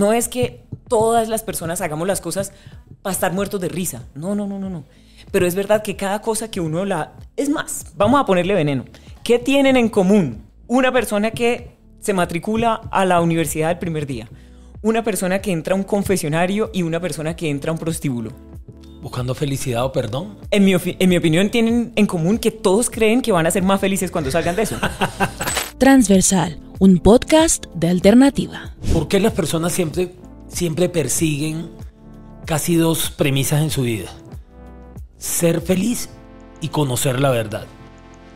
No es que todas las personas hagamos las cosas para estar muertos de risa. No, no, no, no, no. Pero es verdad que cada cosa que uno la... Es más, vamos a ponerle veneno. ¿Qué tienen en común una persona que se matricula a la universidad el primer día? Una persona que entra a un confesionario y una persona que entra a un prostíbulo. ¿Buscando felicidad o perdón? En mi, en mi opinión tienen en común que todos creen que van a ser más felices cuando salgan de eso. Transversal un podcast de alternativa. ¿Por qué las personas siempre, siempre persiguen casi dos premisas en su vida? Ser feliz y conocer la verdad.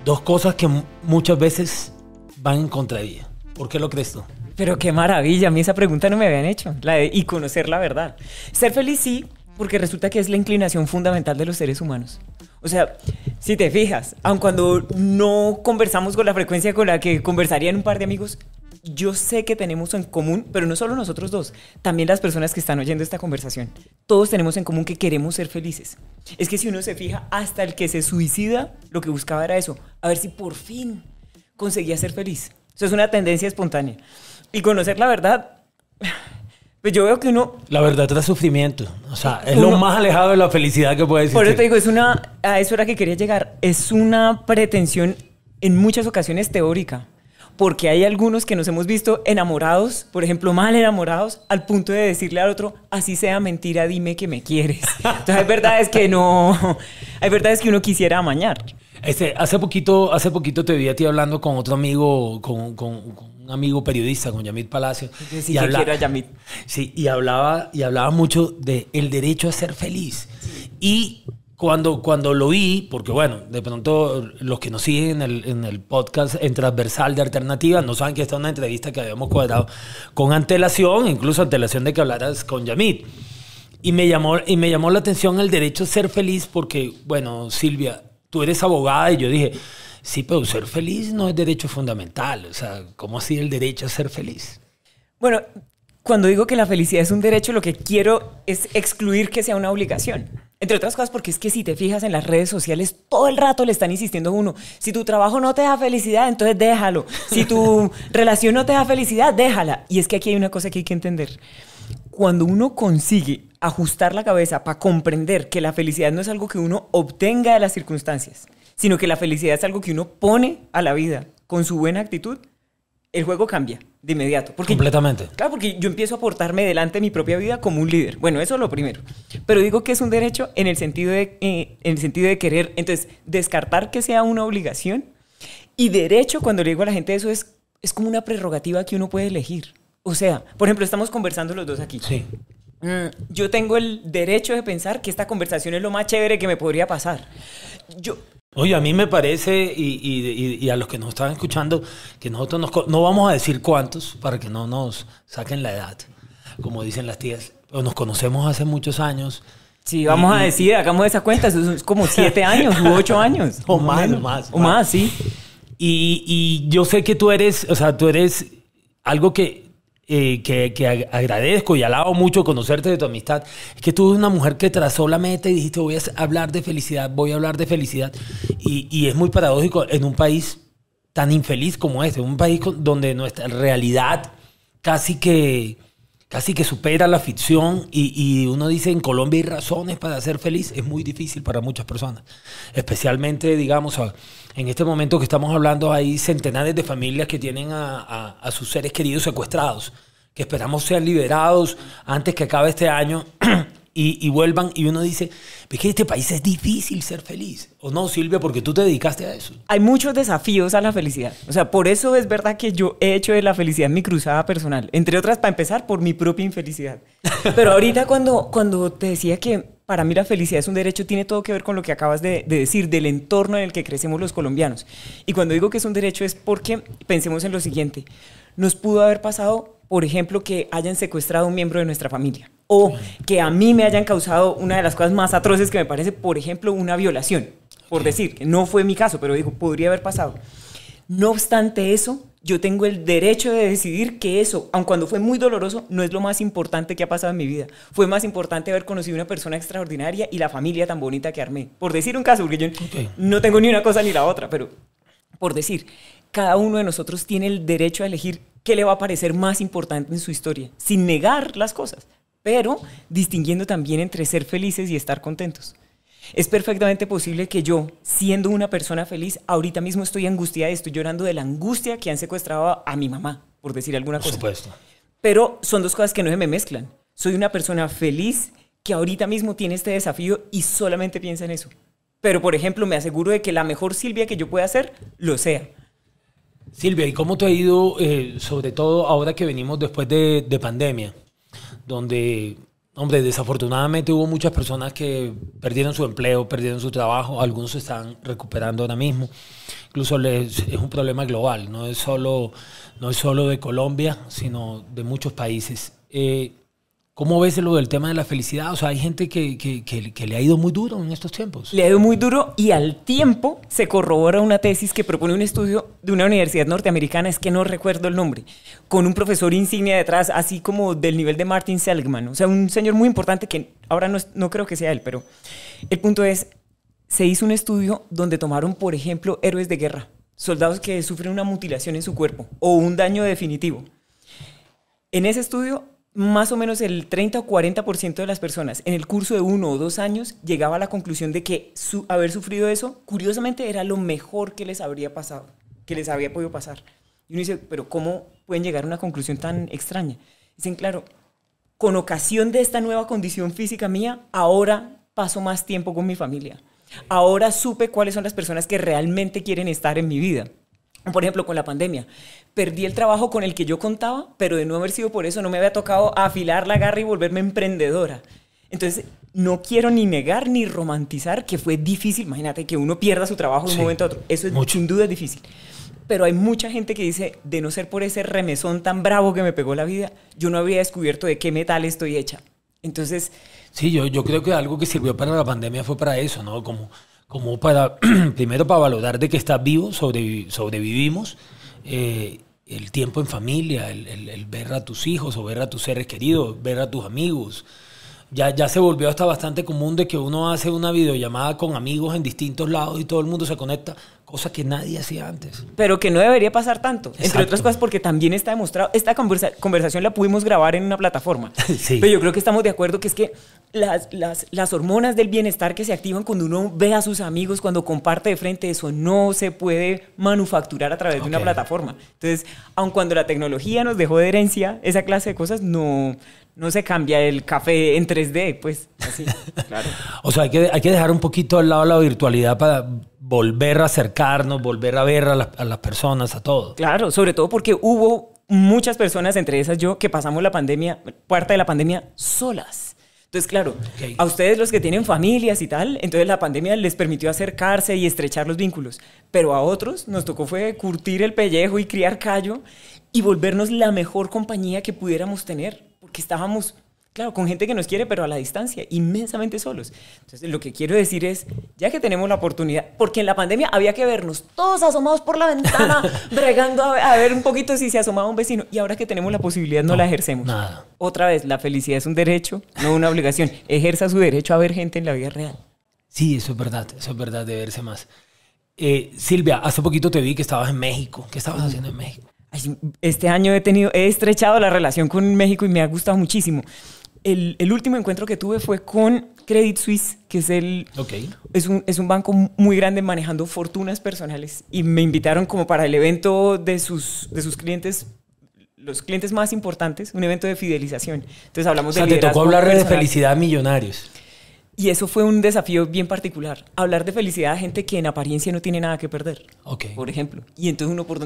Dos cosas que muchas veces van en contravía. ¿Por qué lo crees tú? Pero qué maravilla, a mí esa pregunta no me habían hecho, la de y conocer la verdad. Ser feliz sí, porque resulta que es la inclinación fundamental de los seres humanos. O sea, si te fijas, aun cuando no conversamos con la frecuencia con la que conversarían un par de amigos, yo sé que tenemos en común, pero no solo nosotros dos, también las personas que están oyendo esta conversación. Todos tenemos en común que queremos ser felices. Es que si uno se fija, hasta el que se suicida, lo que buscaba era eso, a ver si por fin conseguía ser feliz. Eso es una tendencia espontánea. Y conocer la verdad pues yo veo que uno... La verdad es sufrimiento. O sea, es lo más alejado de la felicidad que puede existir. Por eso te digo, es una... A eso era que quería llegar. Es una pretensión en muchas ocasiones teórica. Porque hay algunos que nos hemos visto enamorados, por ejemplo, mal enamorados, al punto de decirle al otro, así sea mentira, dime que me quieres. Entonces hay verdades que no... Hay verdades que uno quisiera amañar. Este, hace, poquito, hace poquito te vi a ti hablando con otro amigo, con un amigo periodista con Yamit Palacio. y Yamit. Sí, y hablaba, y hablaba mucho de el derecho a ser feliz. Y cuando, cuando lo vi, porque bueno, de pronto los que nos siguen en el, podcast en transversal de alternativa no saben que esta es una entrevista que habíamos cuadrado con antelación, incluso antelación de que hablaras con Yamit. Y me llamó, y me llamó la atención el derecho a ser feliz porque, bueno, Silvia, tú eres abogada y yo dije, Sí, pero ser feliz no es derecho fundamental. O sea, ¿cómo así el derecho a ser feliz? Bueno, cuando digo que la felicidad es un derecho, lo que quiero es excluir que sea una obligación. Entre otras cosas, porque es que si te fijas en las redes sociales, todo el rato le están insistiendo a uno, si tu trabajo no te da felicidad, entonces déjalo. Si tu relación no te da felicidad, déjala. Y es que aquí hay una cosa que hay que entender. Cuando uno consigue ajustar la cabeza para comprender que la felicidad no es algo que uno obtenga de las circunstancias, sino que la felicidad es algo que uno pone a la vida con su buena actitud, el juego cambia de inmediato. Porque, Completamente. Claro, porque yo empiezo a portarme delante de mi propia vida como un líder. Bueno, eso es lo primero. Pero digo que es un derecho en el sentido de, eh, el sentido de querer. Entonces, descartar que sea una obligación. Y derecho, cuando le digo a la gente eso, es, es como una prerrogativa que uno puede elegir. O sea, por ejemplo, estamos conversando los dos aquí. Sí. Mm, yo tengo el derecho de pensar que esta conversación es lo más chévere que me podría pasar. Yo, Oye, a mí me parece, y, a los que nos están escuchando, que nosotros no vamos a decir cuántos para que no nos saquen la edad, como dicen las tías. nos conocemos hace muchos años. Sí, vamos a decir, hagamos esa cuenta, es como siete años u ocho años. O más, más, O más, más sí. Y, yo sé que tú eres, o sea, tú eres algo que eh, que, que, agradezco y alabo mucho conocerte de tu amistad, es que tú eres una mujer que trazó la meta y dijiste voy a hablar de felicidad, voy a hablar de felicidad. Y, y es muy paradójico en un país tan infeliz como este, un país donde nuestra realidad casi que, casi que supera la ficción y, y, uno dice en Colombia hay razones para ser feliz, es muy difícil para muchas personas, especialmente digamos... A, en este momento que estamos hablando hay centenares de familias que tienen a, sus seres queridos secuestrados, que esperamos sean liberados antes que acabe este año y, vuelvan y uno dice, es que en este país es difícil ser feliz. ¿O no, Silvia? Porque tú te dedicaste a eso. Hay muchos desafíos a la felicidad. O sea, por eso es verdad que yo he hecho de la felicidad mi cruzada personal. Entre otras, para empezar, por mi propia infelicidad. Pero ahorita cuando, cuando te decía que para mí la felicidad es un derecho, tiene todo que ver con lo que acabas de, decir, del entorno en el que crecemos los colombianos. Y cuando digo que es un derecho es porque pensemos en lo siguiente, nos pudo haber pasado, por ejemplo, que hayan secuestrado a un miembro de nuestra familia o que a mí me hayan causado una de las cosas más atroces que me parece, por ejemplo, una violación, por decir, que no fue mi caso, pero digo, podría haber pasado. No obstante eso, yo tengo el derecho de decidir que eso, aun cuando fue muy doloroso, no es lo más importante que ha pasado en mi vida. Fue más importante haber conocido una persona extraordinaria y la familia tan bonita que armé. Por decir un caso, porque yo no tengo ni una cosa ni la otra, pero por decir, cada uno de nosotros tiene el derecho a elegir qué le va a parecer más importante en su historia, sin negar las cosas, pero distinguiendo también entre ser felices y estar contentos. Es perfectamente posible que yo, siendo una persona feliz, ahorita mismo estoy angustiada y estoy llorando de la angustia que han secuestrado a mi mamá, por decir alguna por Supuesto. Pero son dos cosas que no se me mezclan. Soy una persona feliz que ahorita mismo tiene este desafío y solamente piensa en eso. Pero, por ejemplo, me aseguro de que la mejor Silvia que yo pueda hacer lo sea. Silvia, ¿y cómo te ha ido, eh, sobre todo ahora que venimos después de, de pandemia? Donde Hombre, desafortunadamente hubo muchas personas que perdieron su empleo, perdieron su trabajo, algunos se están recuperando ahora mismo. Incluso es un problema global, no es solo, no es de Colombia, sino de muchos países. Eh, ¿Cómo ves lo del tema de la felicidad? O sea, hay gente que, le ha ido muy duro en estos tiempos. Le ha ido muy duro y al tiempo se corrobora una tesis que propone un estudio de una universidad norteamericana, es que no recuerdo el nombre, con un profesor insignia detrás, así como del nivel de Martin Seligman. O sea, un señor muy importante que ahora no, no creo que sea él, pero el punto es, se hizo un estudio donde tomaron, por ejemplo, héroes de guerra, soldados que sufren una mutilación en su cuerpo o un daño definitivo. En ese estudio más o menos el 30 o 40% de las personas en el curso de uno o dos años llegaba a la conclusión de que haber sufrido eso, curiosamente, era lo mejor que les habría pasado, que les había podido pasar. Y uno dice, pero ¿cómo pueden llegar a una conclusión tan extraña? Dicen, claro, con ocasión de esta nueva condición física mía, ahora paso más tiempo con mi familia. Ahora supe cuáles son las personas que realmente quieren estar en mi vida por ejemplo, con la pandemia. Perdí el trabajo con el que yo contaba, pero de no haber sido por eso, no me había tocado afilar la garra y volverme emprendedora. Entonces, no quiero ni negar ni romantizar que fue difícil. Imagínate que uno pierda su trabajo de un momento a otro. Eso es, mucho. sin duda es difícil. Pero hay mucha gente que dice, de no ser por ese remesón tan bravo que me pegó la vida, yo no había descubierto de qué metal estoy hecha. Entonces... Sí, yo, yo creo que algo que sirvió para la pandemia fue para eso, ¿no? Como como para, primero para valorar de que estás vivo, sobrevivimos, eh, el tiempo en familia, el, ver a tus hijos o ver a tus seres queridos, ver a tus amigos. Ya, ya se volvió hasta bastante común de que uno hace una videollamada con amigos en distintos lados y todo el mundo se conecta, cosa que nadie hacía antes. Pero que no debería pasar tanto, entre otras cosas porque también está demostrado, esta conversación la pudimos grabar en una plataforma. Pero yo creo que estamos de acuerdo que es que las, las, hormonas del bienestar que se activan cuando uno ve a sus amigos, cuando comparte de frente, eso no se puede manufacturar a través de una plataforma. Entonces, aun cuando la tecnología nos dejó de herencia esa clase de cosas, no, se cambia el café en 3D, pues así. claro. O sea, hay que, hay que dejar un poquito al lado la virtualidad para volver a acercarnos, volver a ver a, a las personas, a todo. Claro, sobre todo porque hubo muchas personas, entre esas yo, que pasamos la pandemia, parte de la pandemia solas entonces, claro, a ustedes los que tienen familias y tal, entonces la pandemia les permitió acercarse y estrechar los vínculos, pero a otros nos tocó fue curtir el pellejo y criar callo y volvernos la mejor compañía que pudiéramos tener, porque estábamos Claro, con gente que nos quiere, pero a la distancia, inmensamente solos. Entonces, lo que quiero decir es, ya que tenemos la oportunidad, porque en la pandemia había que vernos todos asomados por la ventana, bregando a, ver, un poquito si se asomaba un vecino, y ahora que tenemos la posibilidad no, la ejercemos. Nada. Otra vez, la felicidad es un derecho, no una obligación. Ejerza su derecho a ver gente en la vida real. Sí, eso es verdad, eso es verdad, de verse más. Eh, Silvia, hace poquito te vi que estabas en México. ¿Qué estabas mm. haciendo en México? Este año he tenido, he estrechado la relación con México y me ha gustado muchísimo el, el, último encuentro que tuve fue con Credit Suisse, que es, el, es, un, banco muy grande manejando fortunas personales. Y me invitaron como para el evento de sus, de sus clientes los clientes más importantes, un evento de fidelización. Entonces hablamos de... O sea, tocó hablar de felicidad a millonarios. Y eso fue un desafío bien particular, hablar de felicidad a gente que en apariencia no tiene nada que perder, okay. por ejemplo. Y entonces uno por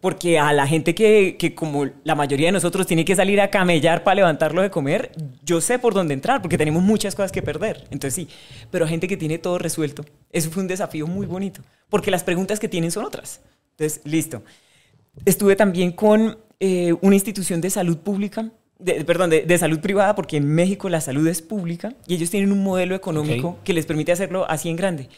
porque a la gente que, como la mayoría de nosotros tiene que salir a camellar para levantarlo de comer, yo sé por dónde entrar, porque tenemos muchas cosas que perder. Entonces sí, pero a gente que tiene todo resuelto, eso fue un desafío muy bonito, porque las preguntas que tienen son otras. Entonces, listo. Estuve también con eh, una institución de salud pública perdón, de, de, salud privada, porque en México la salud es pública y ellos tienen un modelo económico que les permite hacerlo así en grande.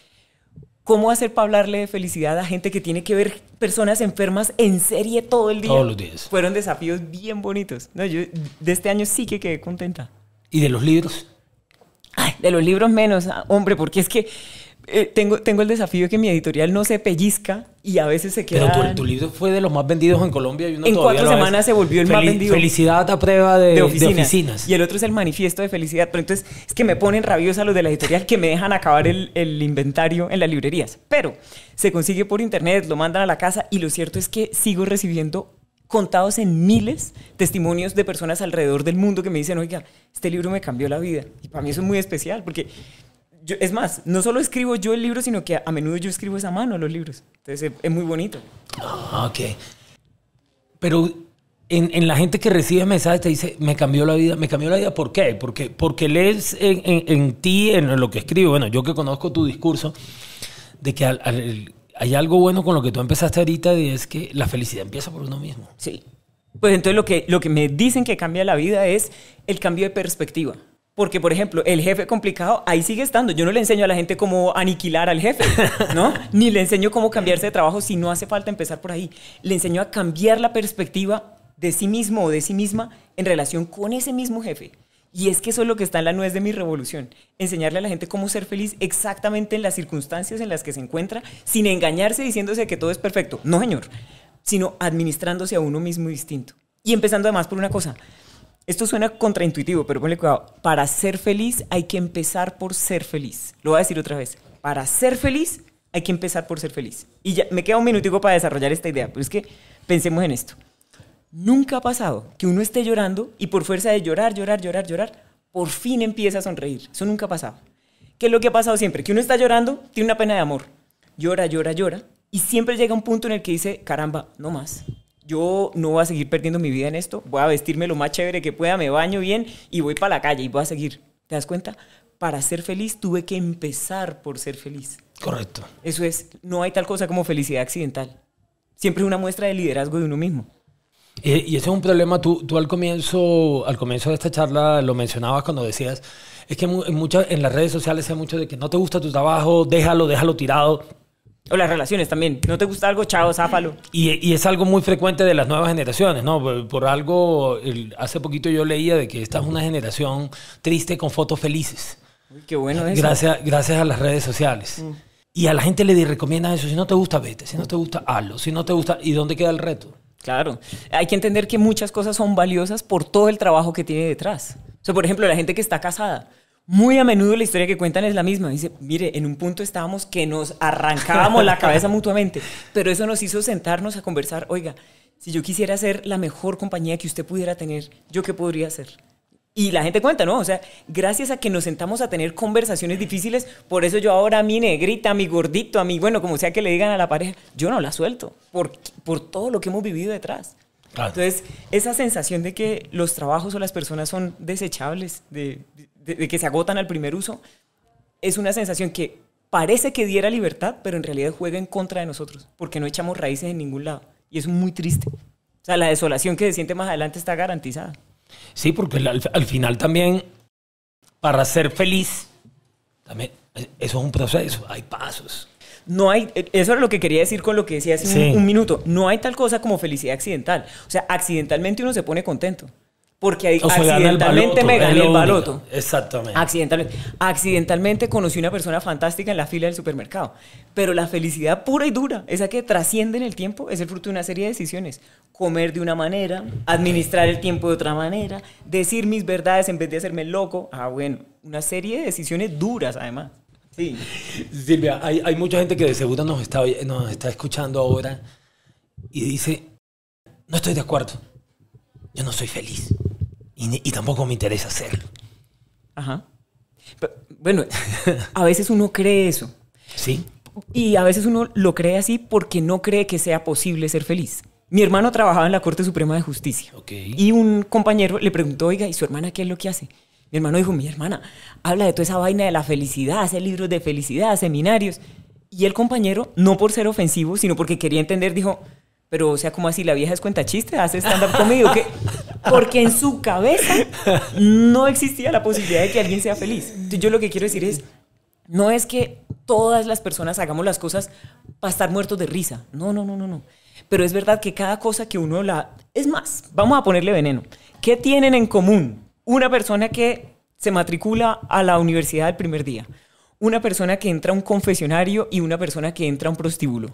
¿Cómo hacer para hablarle de felicidad a gente que tiene que ver personas enfermas en serie todo el día? Todos los días. Fueron desafíos bien bonitos. No, yo de este año sí que quedé contenta. ¿Y de los libros? Ay, de los libros menos, hombre, porque es que eh, tengo, el desafío de que mi editorial no se pellizca y a veces se queda. Pero tu, libro fue de los más vendidos en Colombia. Y en cuatro semanas se volvió el más vendido. Felicidad a prueba de, oficinas. Y el otro es el manifiesto de felicidad. Pero entonces es que me ponen a los de la editorial que me dejan acabar el, el inventario en las librerías. Pero se consigue por internet, lo mandan a la casa y lo cierto es que sigo recibiendo contados en miles testimonios de personas alrededor del mundo que me dicen, oiga, este libro me cambió la vida. Y para mí eso es muy especial, porque es más, no solo escribo yo el libro, sino que a, menudo yo escribo esa mano los libros. Entonces es, muy bonito. Ah, ok. Pero en, la gente que recibe mensajes te dice, me cambió la vida, me cambió la vida, ¿por qué? Porque, porque lees en, ti, en lo que escribo, bueno, yo que conozco tu discurso, de que hay algo bueno con lo que tú empezaste ahorita y es que la felicidad empieza por uno mismo. Sí. Pues entonces lo que, lo que me dicen que cambia la vida es el cambio de perspectiva. Porque, por ejemplo, el jefe complicado ahí sigue estando. Yo no le enseño a la gente cómo aniquilar al jefe, ¿no? Ni le enseño cómo cambiarse de trabajo si no hace falta empezar por ahí. Le enseño a cambiar la perspectiva de sí mismo o de sí misma en relación con ese mismo jefe. Y es que eso es lo que está en la nuez de mi revolución. Enseñarle a la gente cómo ser feliz exactamente en las circunstancias en las que se encuentra, sin engañarse diciéndose que todo es perfecto. No, señor. Sino administrándose a uno mismo distinto. Y empezando además por una cosa esto suena contraintuitivo, pero ponle cuidado. Para ser feliz hay que empezar por ser feliz. Lo voy a decir otra vez. Para ser feliz hay que empezar por ser feliz. Y me queda un minutico para desarrollar esta idea, pero es que pensemos en esto. Nunca ha pasado que uno esté llorando y por fuerza de llorar, llorar, llorar, llorar, por fin empieza a sonreír. Eso nunca ha pasado. ¿Qué es lo que ha pasado siempre? Que uno está llorando, tiene una pena de amor. Llora, llora, llora. Y siempre llega un punto en el que dice, caramba, no más yo no voy a seguir perdiendo mi vida en esto, voy a vestirme lo más chévere que pueda, me baño bien y voy para la calle y voy a seguir. ¿Te das cuenta? Para ser feliz tuve que empezar por ser feliz. Correcto. Eso es, no hay tal cosa como felicidad accidental. Siempre es una muestra de liderazgo de uno mismo. Y, ese es un problema, tú, al, comienzo, al comienzo de esta charla lo mencionabas cuando decías, es que en, en las redes sociales hay mucho de que no te gusta tu trabajo, déjalo, déjalo tirado o las relaciones también. ¿No te gusta algo? Chao, záfalo. Y, es algo muy frecuente de las nuevas generaciones, ¿no? Por, algo, hace poquito yo leía de que esta es una generación triste con fotos felices. qué bueno eso. Gracias, gracias a las redes sociales. Mm. Y a la gente le recomienda eso. Si no te gusta, vete. Si no te gusta, hazlo. Si no te gusta, ¿y dónde queda el reto? Claro. Hay que entender que muchas cosas son valiosas por todo el trabajo que tiene detrás. O sea, por ejemplo, la gente que está casada muy a menudo la historia que cuentan es la misma. Dice, mire, en un punto estábamos que nos arrancábamos la cabeza mutuamente, pero eso nos hizo sentarnos a conversar, oiga, si yo quisiera ser la mejor compañía que usted pudiera tener, ¿yo qué podría hacer? Y la gente cuenta, ¿no? O sea, gracias a que nos sentamos a tener conversaciones difíciles, por eso yo ahora a mi negrita, a mi gordito, a mi, bueno, como sea que le digan a la pareja, yo no la suelto, por, por todo lo que hemos vivido detrás. Entonces, esa sensación de que los trabajos o las personas son desechables, de de, que se agotan al primer uso, es una sensación que parece que diera libertad, pero en realidad juega en contra de nosotros, porque no echamos raíces en ningún lado. Y es muy triste. O sea, la desolación que se siente más adelante está garantizada. Sí, porque al, final también, para ser feliz, también, eso es un proceso, hay pasos. No hay, eso era lo que quería decir con lo que decía hace un, minuto. No hay tal cosa como felicidad accidental. O sea, accidentalmente uno se pone contento. Porque accidentalmente me gané el baloto. Exactamente. Accidentalmente. Accidentalmente conocí una persona fantástica en la fila del supermercado. Pero la felicidad pura y dura, esa que trasciende en el tiempo, es el fruto de una serie de decisiones. Comer de una manera, administrar el tiempo de otra manera, decir mis verdades en vez de hacerme loco. Ah, bueno, una serie de decisiones duras además. Sí. Silvia, hay, hay mucha gente que de seguro nos está, nos está escuchando ahora y dice, no estoy de acuerdo yo no soy feliz. Y, tampoco me interesa serlo. Ajá. bueno, a veces uno cree eso. Sí. Y a veces uno lo cree así porque no cree que sea posible ser feliz. Mi hermano trabajaba en la Corte Suprema de Justicia. Okay. Y un compañero le preguntó, oiga, ¿y su hermana qué es lo que hace? Mi hermano dijo, mi hermana habla de toda esa vaina de la felicidad, hace libros de felicidad, seminarios. Y el compañero, no por ser ofensivo, sino porque quería entender, dijo, pero, o sea, como así, la vieja es cuenta chiste, hace estándar up comedy, Porque en su cabeza no existía la posibilidad de que alguien sea feliz. yo lo que quiero decir es, no es que todas las personas hagamos las cosas para estar muertos de risa. No, no, no, no, no. Pero es verdad que cada cosa que uno la... Es más, vamos a ponerle veneno. ¿Qué tienen en común una persona que se matricula a la universidad el primer día? Una persona que entra a un confesionario y una persona que entra a un prostíbulo.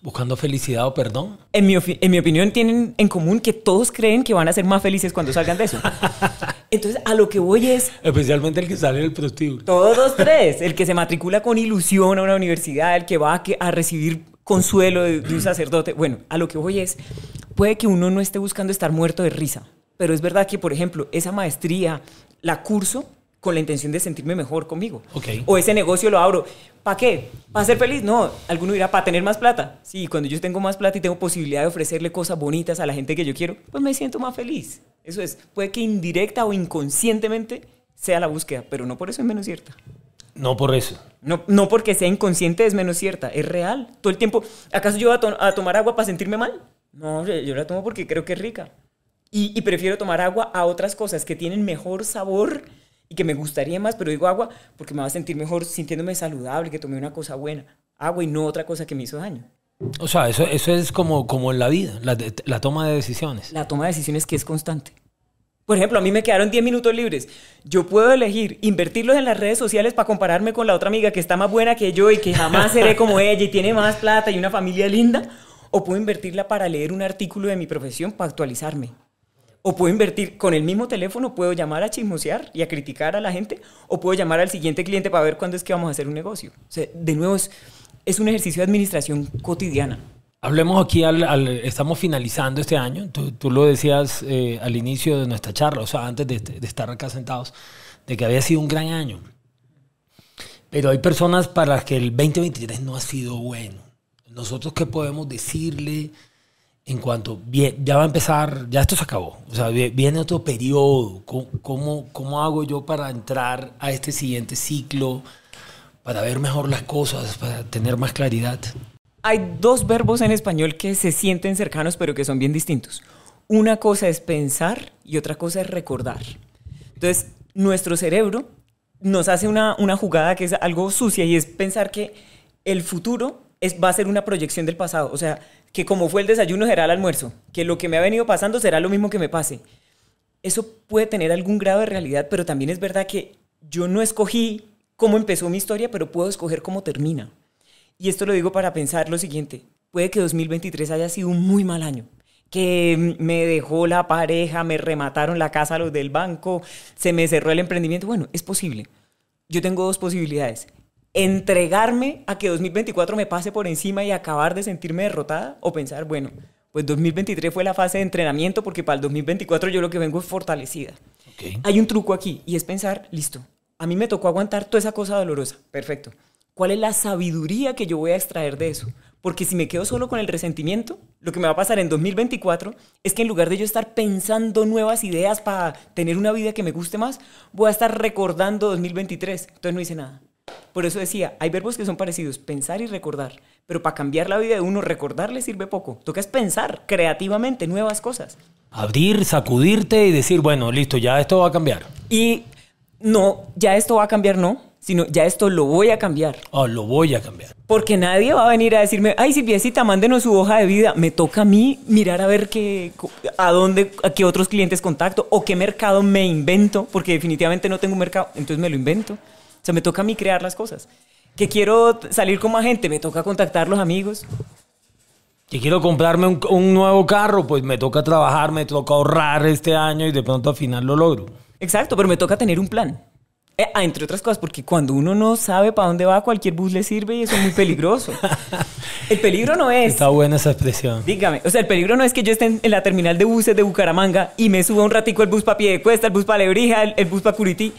Buscando felicidad o perdón. En mi, en mi opinión tienen en común que todos creen que van a ser más felices cuando salgan de eso. Entonces, a lo que voy es... Especialmente el que sale del prostíbulo. Todos tres. El que se matricula con ilusión a una universidad, el que va a, recibir consuelo de un sacerdote. Bueno, a lo que voy es, puede que uno no esté buscando estar muerto de risa, pero es verdad que, por ejemplo, esa maestría la curso con la intención de sentirme mejor conmigo. O ese negocio lo abro. ¿Para qué? ¿Para ser feliz? No, alguno irá para tener más plata. Sí, cuando yo tengo más plata y tengo posibilidad de ofrecerle cosas bonitas a la gente que yo quiero, pues me siento más feliz. Eso es, puede que indirecta o inconscientemente sea la búsqueda, pero no por eso es menos cierta. No por eso. No, no porque sea inconsciente es menos cierta, es real. Todo el tiempo, ¿acaso yo voy a, tomar agua para sentirme mal? No, yo la tomo porque creo que es rica. y prefiero tomar agua a otras cosas que tienen mejor sabor y que me gustaría más, pero digo agua porque me va a sentir mejor sintiéndome saludable, que tomé una cosa buena. Agua y no otra cosa que me hizo daño. O sea, eso, eso es como, como en la vida, la, la toma de decisiones. La toma de decisiones que es constante. Por ejemplo, a mí me quedaron 10 minutos libres. Yo puedo elegir invertirlos en las redes sociales para compararme con la otra amiga que está más buena que yo y que jamás seré como ella y tiene más plata y una familia linda. O puedo invertirla para leer un artículo de mi profesión para actualizarme. O puedo invertir con el mismo teléfono, puedo llamar a chismosear y a criticar a la gente, o puedo llamar al siguiente cliente para ver cuándo es que vamos a hacer un negocio. de nuevo, es, un ejercicio de administración cotidiana. Hablemos aquí, al, estamos finalizando este año, tú, lo decías eh, al inicio de nuestra charla, o sea, antes de, este, de, estar acá sentados, de que había sido un gran año. Pero hay personas para las que el 2023 no ha sido bueno. Nosotros qué podemos decirle en cuanto ya va a empezar, ya esto se acabó, o sea, viene otro periodo, ¿cómo, cómo hago yo para entrar a este siguiente ciclo, para ver mejor las cosas, para tener más claridad? Hay dos verbos en español que se sienten cercanos pero que son bien distintos. Una cosa es pensar y otra cosa es recordar. Entonces, nuestro cerebro nos hace una, jugada que es algo sucia y es pensar que el futuro es, va a ser una proyección del pasado. O sea, que como fue el desayuno será el almuerzo, que lo que me ha venido pasando será lo mismo que me pase. Eso puede tener algún grado de realidad, pero también es verdad que yo no escogí cómo empezó mi historia, pero puedo escoger cómo termina. Y esto lo digo para pensar lo siguiente, puede que 2023 haya sido un muy mal año, que mm, me dejó la pareja, me remataron la casa los del banco, se me cerró el emprendimiento. Bueno, es posible. Yo tengo dos posibilidades entregarme a que 2024 me pase por encima y acabar de sentirme derrotada o pensar, bueno, pues 2023 fue la fase de entrenamiento porque para el 2024 yo lo que vengo es fortalecida. Hay un truco aquí y es pensar, listo, a mí me tocó aguantar toda esa cosa dolorosa, perfecto. ¿Cuál es la sabiduría que yo voy a extraer de eso? Porque si me quedo solo con el resentimiento, lo que me va a pasar en 2024 es que en lugar de yo estar pensando nuevas ideas para tener una vida que me guste más, voy a estar recordando 2023. Entonces no hice nada. Por eso decía, hay verbos que son parecidos, pensar y recordar, pero para cambiar la vida de uno, recordar le sirve poco. Toca es pensar creativamente nuevas cosas. Abrir, sacudirte y decir, bueno, listo, ya esto va a cambiar. Y no, ya esto va a cambiar, no, sino ya esto lo voy a cambiar. Ah, lo voy a cambiar. Porque nadie va a venir a decirme, ay, si Silviecita, mándenos su hoja de vida. Me toca a mí mirar a ver qué, a dónde, a qué otros clientes contacto o qué mercado me invento, porque definitivamente no tengo un mercado, entonces me lo invento. O sea, me toca a mí crear las cosas. Que quiero salir con más gente, me toca contactar los amigos. Que quiero comprarme un, nuevo carro, pues me toca trabajar, me toca ahorrar este año y de pronto al final lo logro. Exacto, pero me toca tener un plan. Eh, ah, entre otras cosas, porque cuando uno no sabe para dónde va, cualquier bus le sirve y eso es muy peligroso. el peligro no es. Está buena esa expresión. Dígame, o sea, el peligro no es que yo esté en, la terminal de buses de Bucaramanga y me suba un ratico el bus para pie de cuesta, el bus para Lebrija, el, el bus para Curití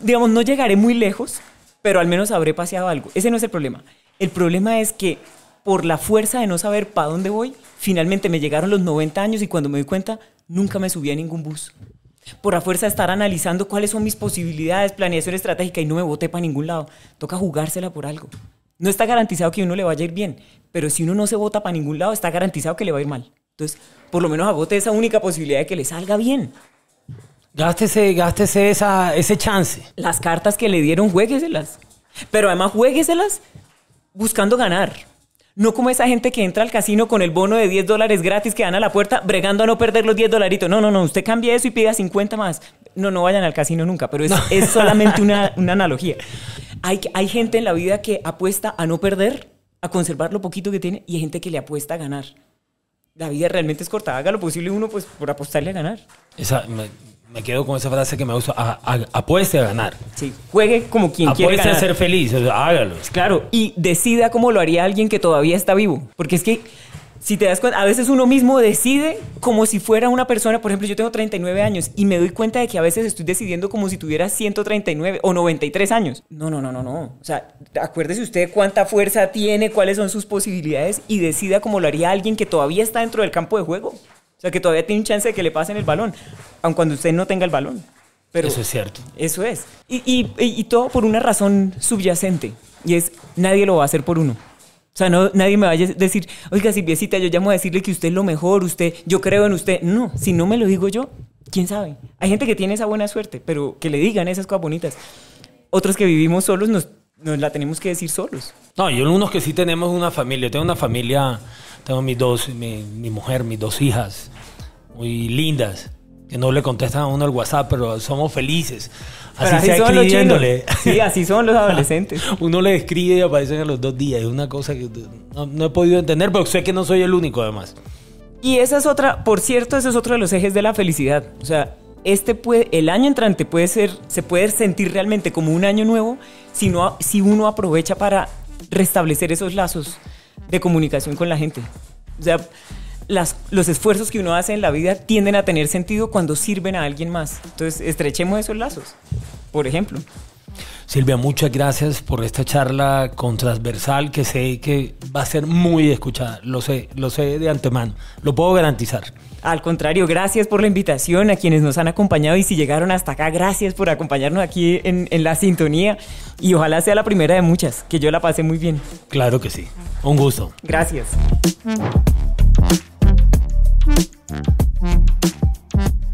digamos, no llegaré muy lejos, pero al menos habré paseado algo. Ese no es el problema. El problema es que por la fuerza de no saber para dónde voy, finalmente me llegaron los 90 años y cuando me di cuenta, nunca me subí a ningún bus. Por la fuerza de estar analizando cuáles son mis posibilidades, planeación estratégica y no me voté para ningún lado. Toca jugársela por algo. No está garantizado que uno le vaya a ir bien, pero si uno no se vota para ningún lado, está garantizado que le va a ir mal. Entonces, por lo menos agote esa única posibilidad de que le salga bien. Gástese, gástese esa, ese chance. Las cartas que le dieron, juegueselas. Pero además, juegueselas buscando ganar. No como esa gente que entra al casino con el bono de 10 dólares gratis que dan a la puerta, bregando a no perder los 10 dolaritos. No, no, no, usted cambie eso y pida 50 más. No, no vayan al casino nunca, pero es, es solamente una, analogía. Hay, hay gente en la vida que apuesta a no perder, a conservar lo poquito que tiene, y hay gente que le apuesta a ganar. La vida realmente es corta, haga lo posible uno pues por apostarle a ganar. Esa, me quedo con esa frase que me gusta. a, apueste a ganar. Sí, juegue como quien apueste quiere a ser feliz, hágalo. Claro, y decida como lo haría alguien que todavía está vivo. Porque es que, si te das cuenta, a veces uno mismo decide como si fuera una persona. Por ejemplo, yo tengo 39 años y me doy cuenta de que a veces estoy decidiendo como si tuviera 139 o 93 años. No, no, no, no, no. O sea, acuérdese usted cuánta fuerza tiene, cuáles son sus posibilidades y decida como lo haría alguien que todavía está dentro del campo de juego sea, que todavía tiene un chance de que le pasen el balón, aun cuando usted no tenga el balón. Pero eso es cierto. Eso es. Y, y, y, todo por una razón subyacente. Y es, nadie lo va a hacer por uno. O sea, no, nadie me vaya a decir, oiga, Silviecita, yo llamo a decirle que usted es lo mejor, usted, yo creo en usted. No, si no me lo digo yo, quién sabe. Hay gente que tiene esa buena suerte, pero que le digan esas cosas bonitas. Otros que vivimos solos nos, nos la tenemos que decir solos. No, yo unos que sí tenemos una familia. Yo tengo una familia tengo mis dos, mi, mujer, mis dos hijas, muy lindas que no le contestan a uno el WhatsApp, pero somos felices. Así, así son sí, así son los adolescentes. uno le escribe y aparecen a los dos días. Es una cosa que no, he podido entender, pero sé que no soy el único además. Y esa es otra, por cierto, ese es otro de los ejes de la felicidad. O sea, este el año entrante puede ser, se puede sentir realmente como un año nuevo si, no, si uno aprovecha para restablecer esos lazos de comunicación con la gente. O sea, las, los esfuerzos que uno hace en la vida tienden a tener sentido cuando sirven a alguien más. Entonces, estrechemos esos lazos, por ejemplo. Silvia, muchas gracias por esta charla con transversal que sé que va a ser muy escuchada. Lo sé, lo sé de antemano. Lo puedo garantizar. Al contrario, gracias por la invitación a quienes nos han acompañado y si llegaron hasta acá, gracias por acompañarnos aquí en, en la sintonía y ojalá sea la primera de muchas, que yo la pasé muy bien. Claro que sí, un gusto. Gracias.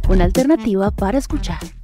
Una alternativa para escuchar.